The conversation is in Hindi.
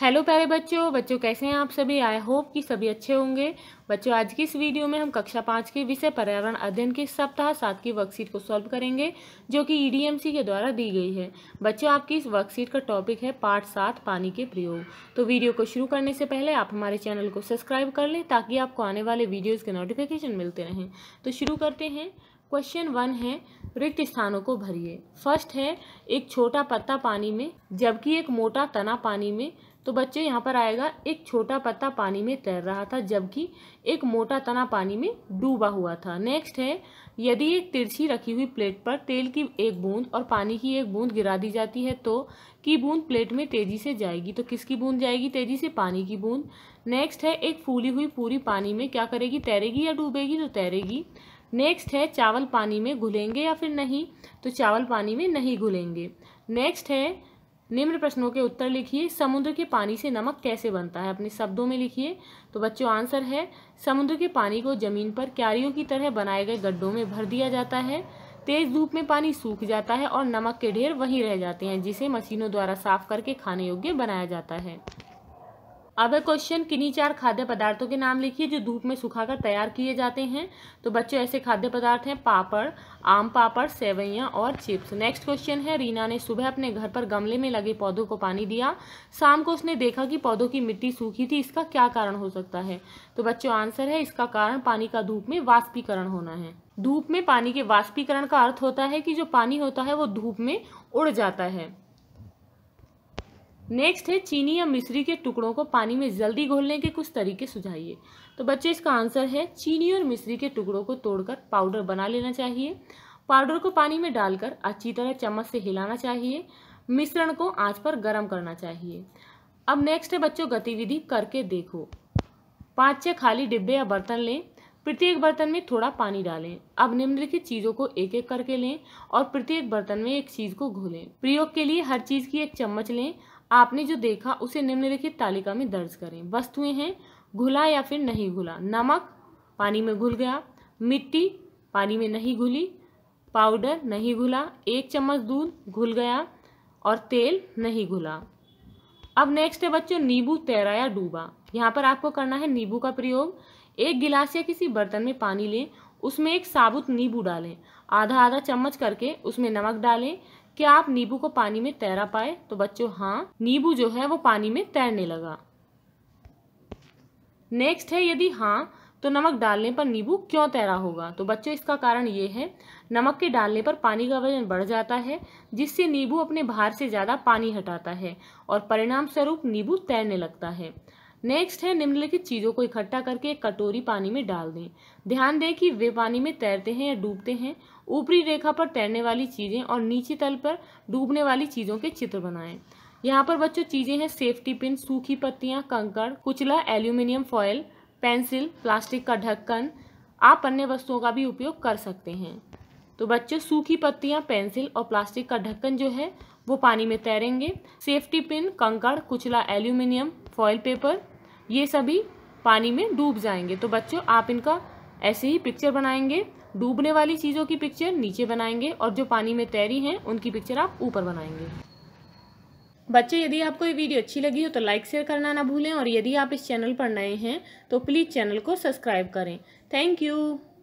हेलो प्यारे बच्चों बच्चों कैसे हैं आप सभी आई होप कि सभी अच्छे होंगे बच्चों आज की इस वीडियो में हम कक्षा पाँच के विषय पर्यावरण अध्ययन के सप्ताह सात की वर्कशीट को सॉल्व करेंगे जो कि ईडीएमसी e के द्वारा दी गई है बच्चों आपकी इस वर्कशीट का टॉपिक है पार्ट सात पानी के प्रयोग तो वीडियो को शुरू करने से पहले आप हमारे चैनल को सब्सक्राइब कर लें ताकि आपको आने वाले वीडियोज़ के नोटिफिकेशन मिलते रहें तो शुरू करते हैं क्वेश्चन वन है रिक्त स्थानों को भरिए फर्स्ट है एक छोटा पत्ता पानी में जबकि एक मोटा तना पानी में तो बच्चे यहाँ पर आएगा एक छोटा पत्ता पानी में तैर रहा था जबकि एक मोटा तना पानी में डूबा हुआ था नेक्स्ट है यदि एक तिरछी रखी हुई प्लेट पर तेल की एक बूंद और पानी की एक बूंद गिरा दी जाती है तो की बूंद प्लेट में तेजी से जाएगी तो किसकी बूंद जाएगी तेजी से पानी की बूंद नेक्स्ट है एक फूली हुई पूरी पानी में क्या करेगी तैरेगी या डूबेगी तो तैरेगी नेक्स्ट है चावल पानी में घुलेंगे या फिर नहीं तो चावल पानी में नहीं घुलेंगे नेक्स्ट है निम्न प्रश्नों के उत्तर लिखिए समुद्र के पानी से नमक कैसे बनता है अपने शब्दों में लिखिए तो बच्चों आंसर है समुद्र के पानी को जमीन पर क्यारियों की तरह बनाए गए गड्ढों में भर दिया जाता है तेज धूप में पानी सूख जाता है और नमक के ढेर वहीं रह जाते हैं जिसे मशीनों द्वारा साफ करके खाने योग्य बनाया जाता है अगर क्वेश्चन किन्हीं चार खाद्य पदार्थों के नाम लिखिए जो धूप में सुखाकर तैयार किए जाते हैं तो बच्चों ऐसे खाद्य पदार्थ हैं पापड़ आम पापड़ सेवैयाँ और चिप्स नेक्स्ट क्वेश्चन है रीना ने सुबह अपने घर पर गमले में लगे पौधों को पानी दिया शाम को उसने देखा कि पौधों की मिट्टी सूखी थी इसका क्या कारण हो सकता है तो बच्चों आंसर है इसका कारण पानी का धूप में वाष्पीकरण होना है धूप में पानी के वाष्पीकरण का अर्थ होता है कि जो पानी होता है वो धूप में उड़ जाता है नेक्स्ट है चीनी या मिश्री के टुकड़ों को पानी में जल्दी घोलने के कुछ तरीके सुझाइए तो बच्चे इसका आंसर है चीनी और मिश्री के टुकड़ों को तोड़कर पाउडर बना लेना चाहिए पाउडर को पानी में डालकर अच्छी तरह चम्मच से हिलाना चाहिए मिश्रण को आंच पर गर्म करना चाहिए अब नेक्स्ट है बच्चों गतिविधि करके देखो पाँच छः खाली डिब्बे या बर्तन लें प्रत्येक बर्तन में थोड़ा पानी डालें अब निम्नलिखित चीज़ों को एक एक करके लें और प्रत्येक बर्तन में एक चीज़ को घोलें प्रयोग के लिए हर चीज़ की एक चम्मच लें आपने जो देखा उसे निम्नलिखित तालिका में दर्ज करें वस्तुएं हैं घुला या फिर नहीं घुला नमक पानी में घुल गया मिट्टी पानी में नहीं घुली पाउडर नहीं घुला एक चम्मच दूध घुल गया और तेल नहीं घुला अब नेक्स्ट है बच्चों नींबू तैरा या डूबा यहाँ पर आपको करना है नींबू का प्रयोग एक गिलास या किसी बर्तन में पानी लें उसमें एक साबुत नींबू डालें आधा आधा चम्मच करके उसमें नमक डालें क्या आप नींबू को पानी में तैरा पाए तो बच्चों हाँ नींबू जो है वो पानी में तैरने लगा नेक्स्ट है यदि हाँ तो नमक डालने पर नींबू क्यों तैरा होगा तो बच्चों इसका कारण ये है नमक के डालने पर पानी का वजन बढ़ जाता है जिससे नींबू अपने भार से ज़्यादा पानी हटाता है और परिणाम स्वरूप नींबू तैरने लगता है नेक्स्ट है निम्नलिखित चीज़ों को इकट्ठा करके एक कटोरी पानी में डाल दें ध्यान दें कि वे पानी में तैरते हैं या डूबते हैं ऊपरी रेखा पर तैरने वाली चीज़ें और नीचे तल पर डूबने वाली चीज़ों के चित्र बनाएं यहाँ पर बच्चों चीज़ें हैं सेफ्टी पिन सूखी पत्तियाँ कंकड़ कुचला एल्यूमिनियम फॉयल पेंसिल प्लास्टिक का ढक्कन आप अन्य वस्तुओं का भी उपयोग कर सकते हैं तो बच्चों सूखी पत्तियाँ पेंसिल और प्लास्टिक का ढक्कन जो है वो पानी में तैरेंगे सेफ्टी पिन कंकड़ कुचला एल्यूमिनियम फॉयल पेपर ये सभी पानी में डूब जाएंगे तो बच्चों आप इनका ऐसे ही पिक्चर बनाएंगे डूबने वाली चीज़ों की पिक्चर नीचे बनाएंगे और जो पानी में तैरी हैं उनकी पिक्चर आप ऊपर बनाएंगे बच्चे यदि आपको ये वीडियो अच्छी लगी हो तो लाइक शेयर करना ना भूलें और यदि आप इस चैनल पर नए हैं तो प्लीज़ चैनल को सब्सक्राइब करें थैंक यू